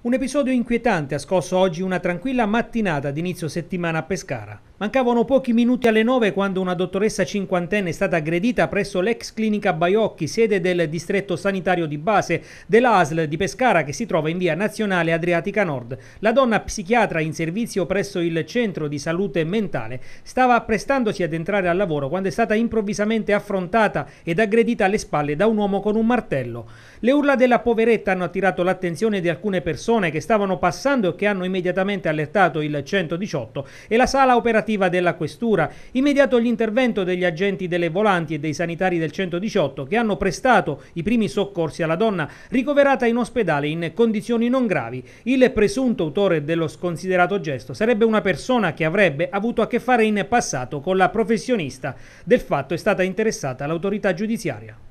Un episodio inquietante ha scosso oggi una tranquilla mattinata d'inizio settimana a Pescara. Mancavano pochi minuti alle 9 quando una dottoressa cinquantenne è stata aggredita presso l'ex clinica Baiocchi, sede del distretto sanitario di base dell'ASL di Pescara che si trova in via nazionale Adriatica Nord. La donna psichiatra in servizio presso il centro di salute mentale stava prestandosi ad entrare al lavoro quando è stata improvvisamente affrontata ed aggredita alle spalle da un uomo con un martello. Le urla della poveretta hanno attirato l'attenzione di alcune persone persone che stavano passando e che hanno immediatamente allertato il 118 e la sala operativa della questura. Immediato l'intervento degli agenti delle volanti e dei sanitari del 118 che hanno prestato i primi soccorsi alla donna ricoverata in ospedale in condizioni non gravi. Il presunto autore dello sconsiderato gesto sarebbe una persona che avrebbe avuto a che fare in passato con la professionista. Del fatto è stata interessata l'autorità giudiziaria.